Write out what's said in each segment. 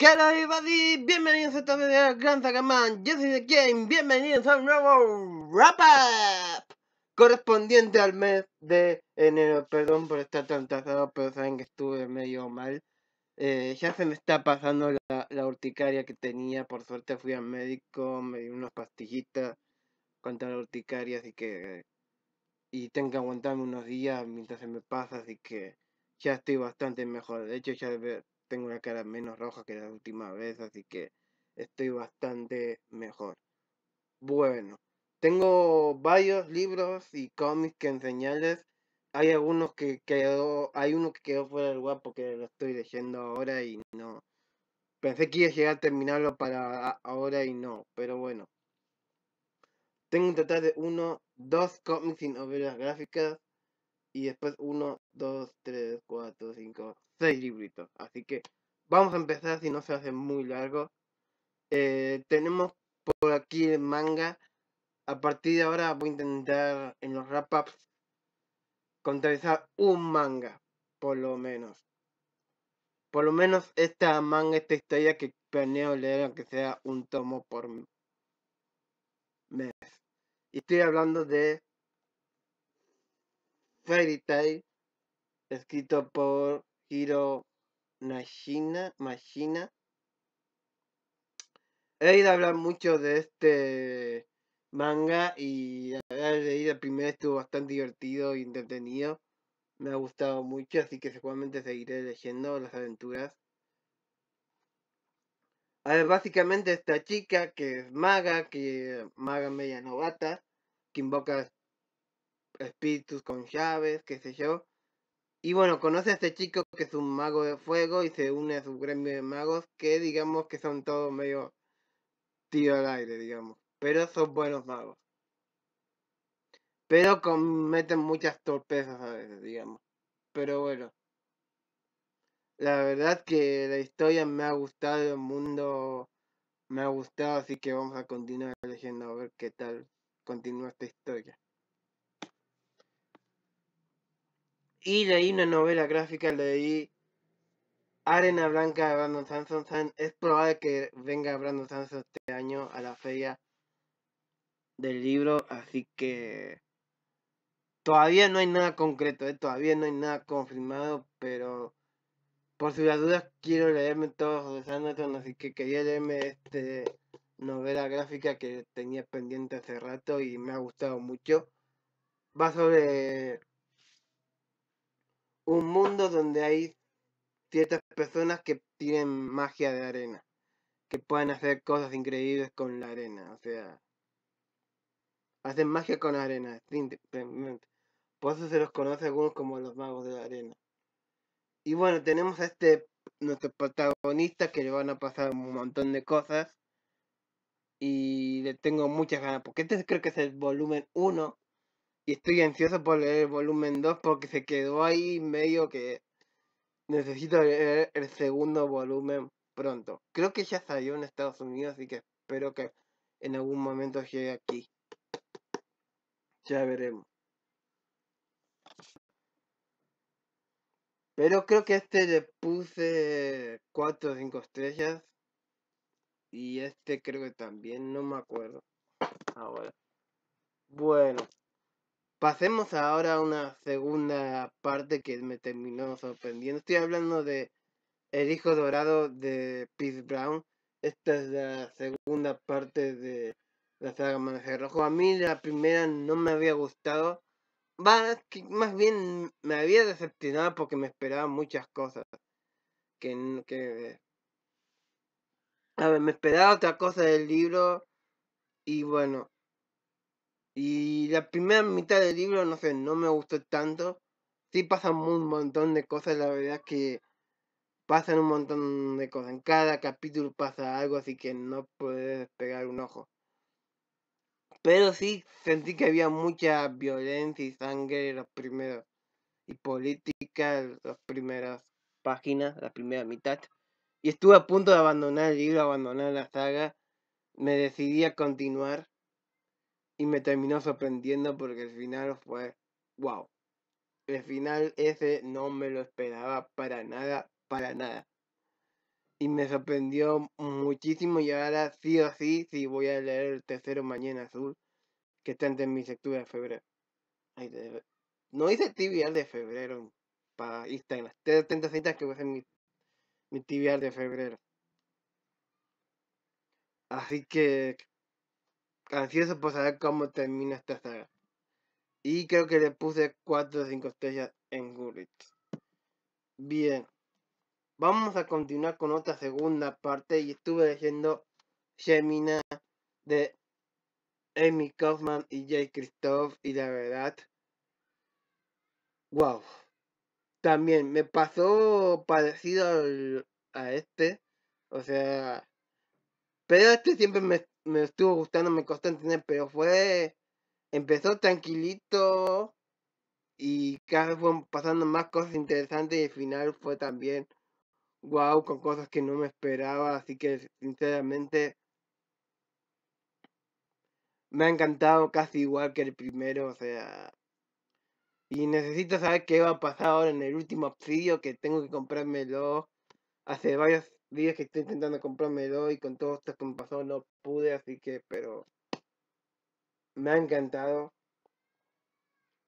¿Qué tal everybody? Bienvenidos a esta vez de Gran Zagaman, yo soy The Game, bienvenidos a un nuevo Wrap Up correspondiente al mes de enero, perdón por estar tan tasado, pero saben que estuve medio mal, eh, ya se me está pasando la, urticaria que tenía, por suerte fui al médico, me di unas pastillitas contra la urticaria, así que, y tengo que aguantarme unos días mientras se me pasa, así que ya estoy bastante mejor, de hecho ya tengo una cara menos roja que la última vez, así que estoy bastante mejor. Bueno, tengo varios libros y cómics que enseñarles. Hay algunos que quedó, hay uno que quedó fuera del guapo porque lo estoy leyendo ahora y no. Pensé que iba a llegar a terminarlo para ahora y no, pero bueno. Tengo un total de uno, dos cómics y novelas gráficas. Y después uno, dos, tres, cuatro, cinco, seis libritos. Así que vamos a empezar si no se hace muy largo. Eh, tenemos por aquí el manga. A partir de ahora voy a intentar en los wrap-ups contabilizar un manga, por lo menos. Por lo menos esta manga, esta historia que planeo leer, aunque sea un tomo por mes. Y estoy hablando de Fairy Tail, escrito por Hiro Nashina, Mashina. He oído hablar mucho de este manga y al leer el primero estuvo bastante divertido y entretenido. Me ha gustado mucho, así que seguramente seguiré leyendo las aventuras. A ver, básicamente esta chica que es maga, que maga media novata, que invoca espíritus con llaves, qué sé yo. Y bueno, conoce a este chico que es un mago de fuego y se une a su gremio de magos que digamos que son todos medio tío al aire, digamos. Pero son buenos magos. Pero cometen muchas torpezas a veces, digamos. Pero bueno. La verdad que la historia me ha gustado, el mundo me ha gustado, así que vamos a continuar leyendo a ver qué tal continúa esta historia. Y leí una novela gráfica, leí Arena Blanca de Brandon Sanson. Es probable que venga Brandon Sanson este año a la feria del libro, así que todavía no hay nada concreto, eh, todavía no hay nada confirmado, pero por si las dudas quiero leerme todos sobre Sanderson, así que quería leerme este novela gráfica que tenía pendiente hace rato y me ha gustado mucho. Va sobre un mundo donde hay ciertas personas que tienen magia de arena, que pueden hacer cosas increíbles con la arena, o sea, hacen magia con la arena, simplemente. Por eso se los conoce a algunos como los magos de la arena. Y bueno, tenemos a este nuestro protagonista que le van a pasar un montón de cosas. Y le tengo muchas ganas, porque este creo que es el volumen 1 estoy ansioso por leer el volumen 2 porque se quedó ahí medio que necesito leer el segundo volumen pronto. Creo que ya salió en Estados Unidos, así que espero que en algún momento llegue aquí. Ya veremos. Pero creo que este le puse 4 o 5 estrellas. Y este creo que también, no me acuerdo. Ahora. Bueno, Pasemos ahora a una segunda parte que me terminó sorprendiendo. Estoy hablando de El Hijo Dorado de Pete Brown. Esta es la segunda parte de la saga Manager Rojo. A mí la primera no me había gustado. Más bien me había decepcionado porque me esperaba muchas cosas. Que, A ver, me esperaba otra cosa del libro. Y bueno, y la primera mitad del libro, no sé, no me gustó tanto. Sí pasan un montón de cosas, la verdad que pasan un montón de cosas. En cada capítulo pasa algo, así que no puedes pegar un ojo. Pero sí sentí que había mucha violencia y sangre en los primeros. Y política en las primeras páginas, la primera mitad. Y estuve a punto de abandonar el libro, abandonar la saga. Me decidí a continuar y me terminó sorprendiendo porque el final fue wow. El final ese no me lo esperaba para nada, para nada. Y me sorprendió muchísimo y ahora sí o sí, sí voy a leer el tercero Mañana Azul, que está entre mi lectura de febrero. No hice tibial de febrero para Instagram. Tengo tantas citas que voy a hacer mi, mi tibial de febrero. Así que ansioso por pues, saber cómo termina esta saga. Y creo que le puse 4 o 5 estrellas en Goodreads. Bien. Vamos a continuar con otra segunda parte y estuve leyendo Gemina de Amy Kaufman y Jay Christoph y la verdad, wow. También me pasó parecido a este, o sea, pero este siempre me, me estuvo gustando, me costó entender, pero fue. Empezó tranquilito y cada vez fueron pasando más cosas interesantes y el final fue también wow con cosas que no me esperaba, así que sinceramente me ha encantado casi igual que el primero, o sea. Y necesito saber qué va a pasar ahora en el último obsidio que tengo que comprármelo hace varios días que estoy intentando comprarme dos y con todo esto que me pasó no pude, así que, pero me ha encantado.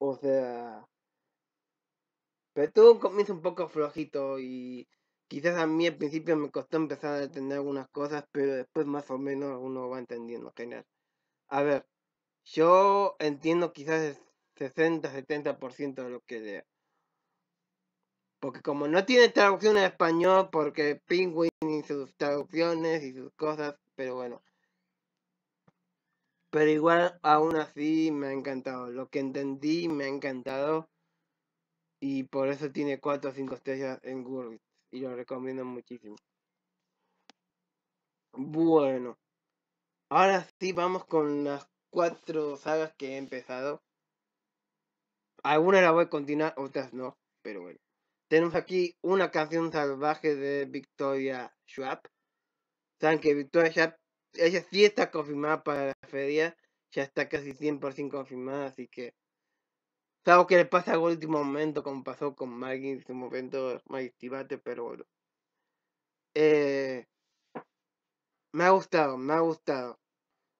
O sea, pero todo un comienzo un poco flojito y quizás a mí al principio me costó empezar a entender algunas cosas, pero después más o menos uno va entendiendo, genial. A ver, yo entiendo quizás el 60-70% de lo que porque como no tiene traducción en español, porque Penguin y sus traducciones y sus cosas, pero bueno. Pero igual, aún así, me ha encantado. Lo que entendí, me ha encantado. Y por eso tiene 4 o 5 estrellas en Google. Y lo recomiendo muchísimo. Bueno. Ahora sí, vamos con las cuatro sagas que he empezado. Algunas las voy a continuar, otras no. Pero bueno. Tenemos aquí una canción salvaje de Victoria Schwab. Saben que Victoria Schwab, ella sí está confirmada para la feria. Ya está casi 100% confirmada, así que... Salvo que le pasa al último momento, como pasó con Maggie en su momento, Maggie Tibate, pero bueno. Eh, me ha gustado, me ha gustado.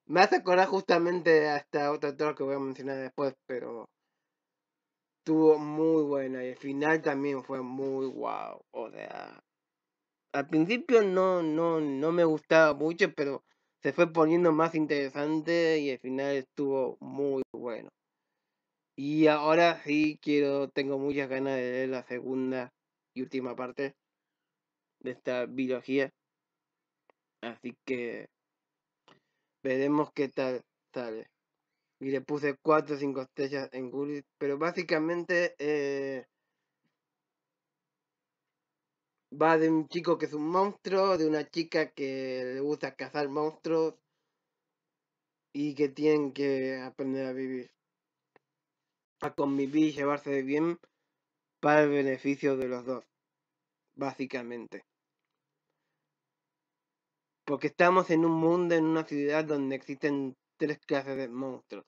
Me hace acordar justamente hasta otra torre que voy a mencionar después, pero estuvo muy buena y el final también fue muy guau. O sea, al principio no, no, no me gustaba mucho, pero se fue poniendo más interesante y el final estuvo muy bueno. Y ahora sí quiero, tengo muchas ganas de leer la segunda y última parte de esta biología. Así que veremos qué tal sale y le puse 4 o 5 estrellas en Google, pero básicamente eh va de un chico que es un monstruo, de una chica que le gusta cazar monstruos y que tienen que aprender a vivir, a convivir y llevarse de bien para el beneficio de los dos, básicamente. Porque estamos en un mundo, en una ciudad donde existen tres clases de monstruos.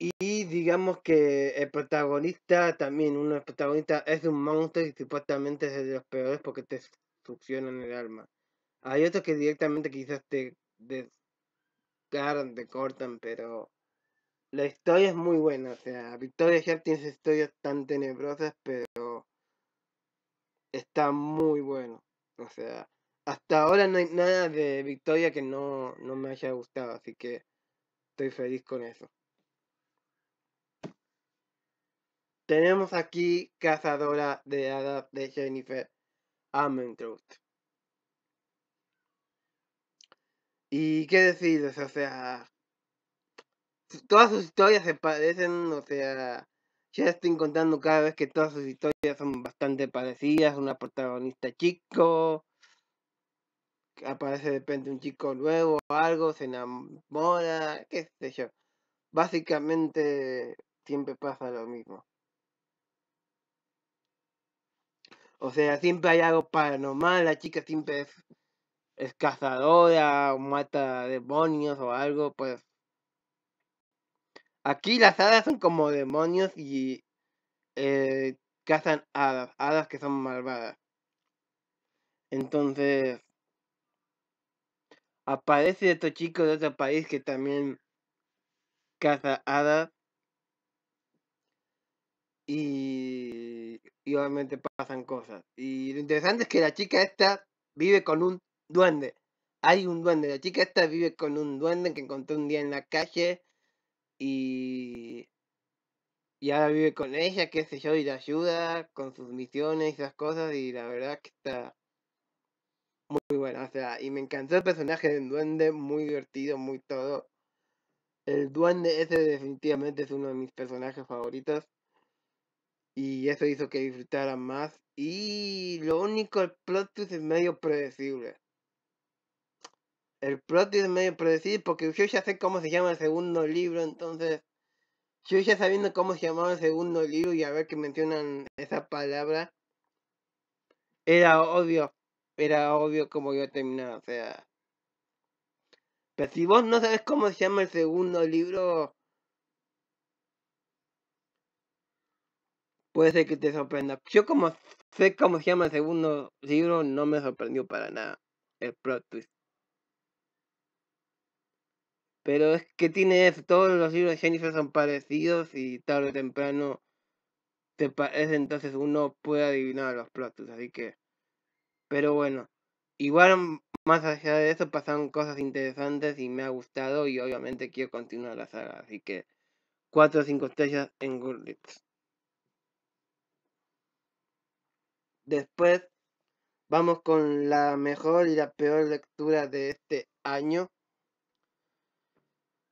Y digamos que el protagonista también, uno de los protagonistas es un monstruo y supuestamente es de los peores porque te succionan el alma. Hay otros que directamente quizás te desgarran, te cortan, pero la historia es muy buena. O sea, Victoria Hart tiene esas historias tan tenebrosas, pero está muy bueno. O sea, hasta ahora no hay nada de Victoria que no me haya gustado, así que estoy feliz con eso. Tenemos aquí Cazadora de Hadas de Jennifer Amentroth. ¿Y qué decides? O sea, pues, todas sus historias se parecen, o sea, ya estoy contando cada vez que todas sus historias son bastante parecidas, una protagonista chico, aparece de repente un chico nuevo o algo, se enamora, qué sé yo. Básicamente siempre pasa lo mismo. O sea, siempre hay algo paranormal, la chica siempre es, cazadora, o mata demonios o algo, pues... Aquí las hadas son como demonios y eh, cazan hadas, hadas que son malvadas. Entonces, aparece otro este chico de otro país que también caza hadas. Y y, obviamente pasan cosas. Y lo interesante es que la chica esta vive con un duende. Hay un duende. La chica esta vive con un duende que encontró un día en la calle y y ahora vive con ella, Que se yo, y la ayuda con sus misiones y esas cosas, y la verdad que está muy buena, o sea, y me encantó el personaje del duende, muy divertido, muy todo. El duende ese definitivamente es uno de mis personajes favoritos. Y eso hizo que disfrutara más. Y lo único, el plot es medio predecible. El plot es medio predecible porque yo ya sé cómo se llama el segundo libro, entonces yo ya sabiendo cómo se llamaba el segundo libro y a ver que mencionan esa palabra, era obvio, era obvio cómo iba a terminar, o sea... Pero si vos no sabes cómo se llama el segundo libro, puede ser que te sorprenda. Yo como sé cómo se llama el segundo libro, no me sorprendió para nada el plot twist. Pero es que tiene eso, todos los libros de Jennifer son parecidos y tarde o temprano te parece, entonces uno puede adivinar los plot twists, así que... Pero bueno, igual más allá de eso pasaron cosas interesantes y me ha gustado y obviamente quiero continuar la saga, así que 4 o 5 estrellas en Goodreads. Después vamos con la mejor y la peor lectura de este año.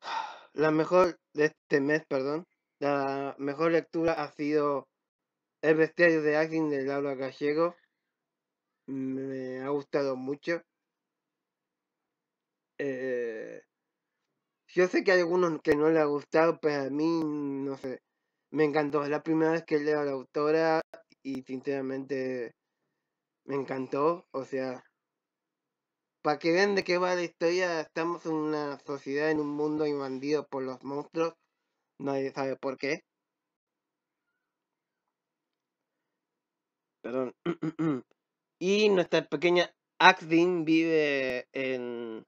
La mejor de este mes, perdón. La mejor lectura ha sido El bestiario de alguien de Laura Gallego. Me ha gustado mucho. Eh, yo sé que hay algunos que no le ha gustado, pero a mí, no sé, me encantó. Es la primera vez que leo a la autora y sinceramente me encantó. O sea, para que vean de qué va la historia, estamos en una sociedad, en un mundo invadido por los monstruos. Nadie sabe por qué. Perdón. y nuestra pequeña Axdin vive en,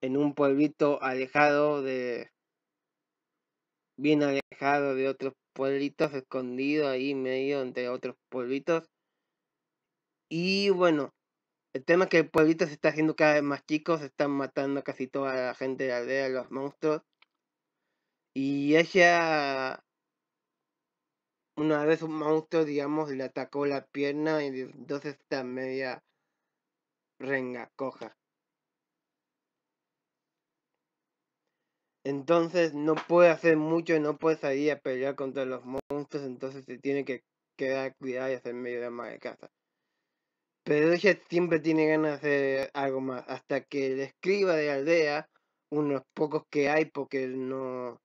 en un pueblito alejado de... Bien alejado de otros pueblitos escondidos ahí medio entre otros pueblitos. Y bueno, el tema es que el pueblito se está haciendo cada vez más chico, se están matando casi toda la gente de la aldea, los monstruos. Y ella, una vez un monstruo, digamos, le atacó la pierna y entonces está media renga, coja. Entonces no puede hacer mucho, no puede salir a pelear contra los monstruos, entonces se tiene que quedar cuidado y hacer medio de más de casa. Pero ella siempre tiene ganas de hacer algo más, hasta que el escriba de aldea, unos pocos que hay, porque no...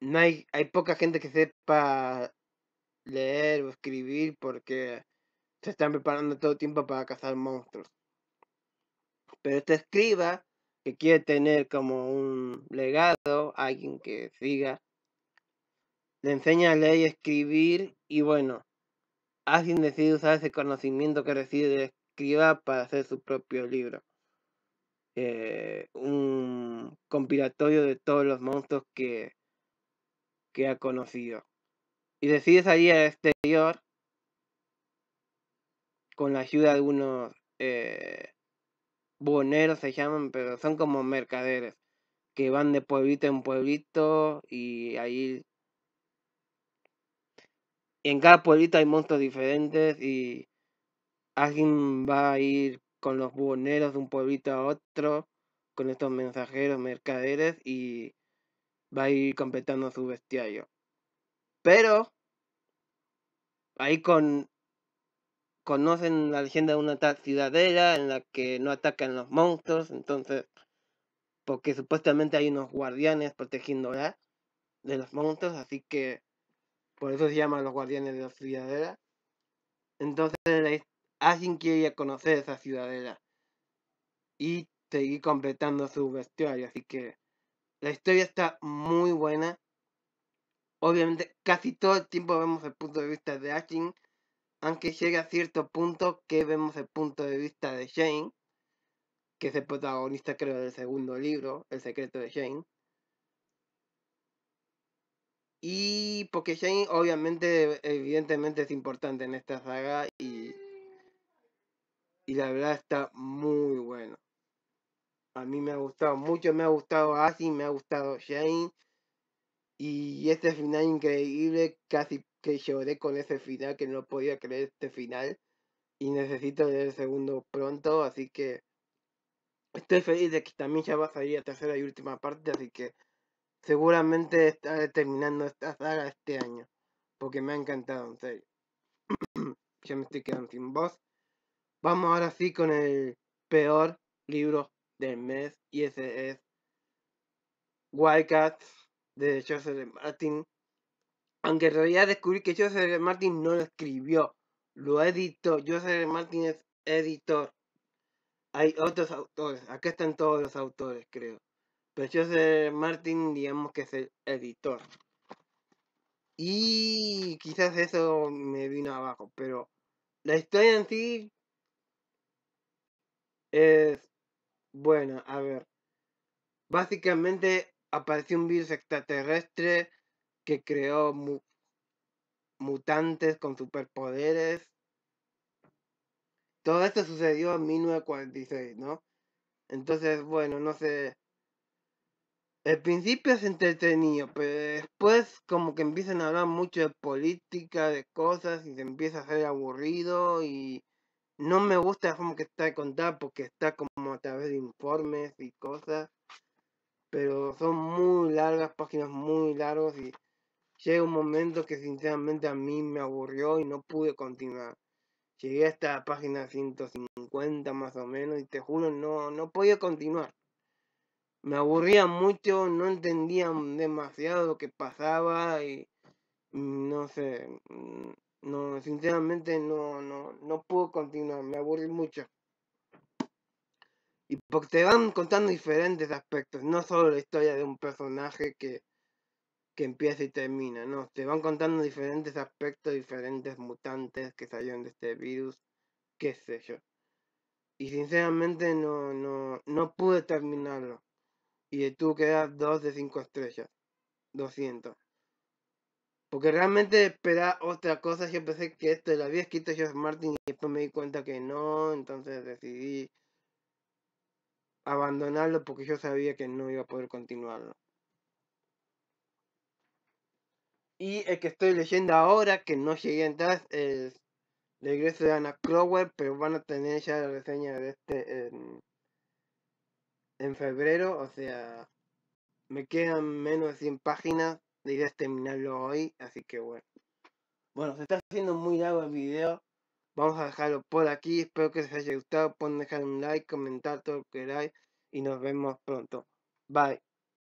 No hay, hay poca gente que sepa leer o escribir porque se están preparando todo el tiempo para cazar monstruos. Pero este escriba que quiere tener como un legado, alguien que siga, le enseña a leer y escribir y bueno, alguien decide usar ese conocimiento que recibe de escriba para hacer su propio libro. Eh, un compilatorio de todos los monstruos que, que ha conocido. Y decide salir al exterior con la ayuda de unos. Eh, buoneros se llaman, pero son como mercaderes que van de pueblito en pueblito y ahí y en cada pueblito hay monstruos diferentes y alguien va a ir con los buhoneros de un pueblito a otro con estos mensajeros mercaderes y va a ir completando su bestiario pero ahí con conocen la leyenda de una tal ciudadela en la que no atacan los monstruos, entonces, porque supuestamente hay unos guardianes protegiéndola de los monstruos, así que por eso se llaman los guardianes de la ciudadela. Entonces, alguien quiere conocer esa ciudadela y seguir completando su vestuario, así que la historia está muy buena. Obviamente, casi todo el tiempo vemos el punto de vista de Ashing aunque llega a cierto punto que vemos el punto de vista de Shane. que es el protagonista creo del segundo libro, El secreto de Shane. Y porque Jane obviamente, evidentemente es importante en esta saga y, y la verdad está muy bueno. A mí me ha gustado mucho, me ha gustado así, me ha gustado Jane. Y este final increíble casi que lloré con ese final, que no podía creer este final. Y necesito leer el segundo pronto, así que estoy feliz de que también ya va a salir la tercera y última parte, así que seguramente estaré terminando esta saga este año. Porque me ha encantado, en serio. ya me estoy quedando sin voz. Vamos ahora sí con el peor libro del mes y ese es Wildcats de Joseph Martin aunque en realidad descubrí que Joseph Martin no lo escribió, lo editó. Joseph Martin es editor. Hay otros autores, acá están todos los autores, creo. Pero Joseph Martin, digamos que es el editor. Y quizás eso me vino abajo, pero la historia en sí es buena. A ver, básicamente apareció un virus extraterrestre que creó mutantes con superpoderes. Todo esto sucedió en 1946, ¿no? Entonces, bueno, no sé. El principio es entretenido, pero después como que empiezan a hablar mucho de política, de cosas, y se empieza a hacer aburrido y no me gusta como forma que está contar. porque está como a través de informes y cosas, pero son muy largas, páginas muy largas y Llega un momento que sinceramente a mí me aburrió y no pude continuar. Llegué hasta la página 150 más o menos y te juro, no, no podía continuar. Me aburría mucho, no entendía demasiado lo que pasaba y mm, no sé, mm, no, sinceramente no, no, continuar, me aburrí mucho. Y porque te van contando diferentes aspectos, no solo la historia de un personaje que que empieza y termina, ¿no? Te van contando diferentes aspectos, diferentes mutantes que salieron de este virus, qué sé yo. Y sinceramente no, no, no pude terminarlo. Y tuve que dar 2 de 5 estrellas. 200. Porque realmente esperaba otra cosa. Yo pensé que esto lo había escrito George Martin y después me di cuenta que no. Entonces decidí abandonarlo porque yo sabía que no iba a poder continuarlo. Y el que estoy leyendo ahora, que no llegué atrás, es el regreso de Ana Clower, pero van a tener ya la reseña de este en, febrero, o sea, me quedan menos de 100 páginas, a terminarlo hoy, así que bueno. Bueno, se está haciendo muy largo el video, vamos a dejarlo por aquí, espero que les haya gustado, pueden dejar un like, comentar todo lo que queráis y nos vemos pronto. Bye.